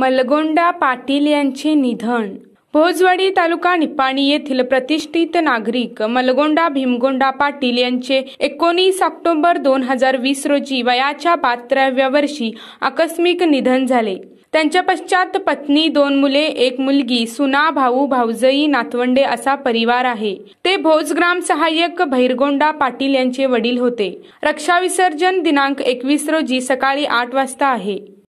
मलगोंडा पाटील यांचे निधन भोजवाडी तालुका निपाणी येथील प्रतिष्ठित नागरिक मलगोंडा भीमगोंडा पाटील यांचे एकोणीस ऑक्टोबर दोन हजार वीस रोजी वयाच्या बातराव्या वर्षी आकस्मिक निधन झाले त्यांच्या पश्चात पत्नी दोन मुले एक मुलगी सुना भाऊ भाऊजई नातवंडे असा परिवार आहे ते भोजग्राम सहाय्यक भैरगोंडा पाटील यांचे वडील होते रक्षा विसर्जन दिनांक एकवीस रोजी सकाळी आठ वाजता आहे